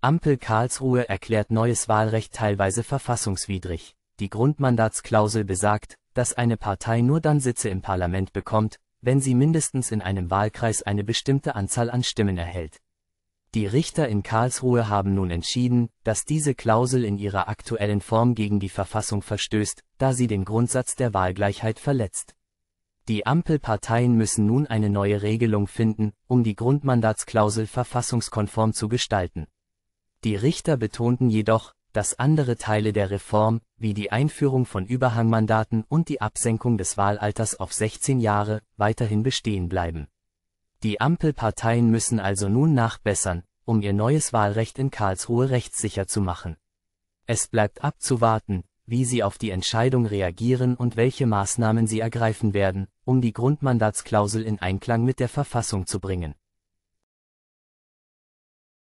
Ampel Karlsruhe erklärt neues Wahlrecht teilweise verfassungswidrig. Die Grundmandatsklausel besagt, dass eine Partei nur dann Sitze im Parlament bekommt, wenn sie mindestens in einem Wahlkreis eine bestimmte Anzahl an Stimmen erhält. Die Richter in Karlsruhe haben nun entschieden, dass diese Klausel in ihrer aktuellen Form gegen die Verfassung verstößt, da sie den Grundsatz der Wahlgleichheit verletzt. Die Ampelparteien müssen nun eine neue Regelung finden, um die Grundmandatsklausel verfassungskonform zu gestalten. Die Richter betonten jedoch, dass andere Teile der Reform, wie die Einführung von Überhangmandaten und die Absenkung des Wahlalters auf 16 Jahre, weiterhin bestehen bleiben. Die Ampelparteien müssen also nun nachbessern, um ihr neues Wahlrecht in Karlsruhe rechtssicher zu machen. Es bleibt abzuwarten, wie sie auf die Entscheidung reagieren und welche Maßnahmen sie ergreifen werden, um die Grundmandatsklausel in Einklang mit der Verfassung zu bringen.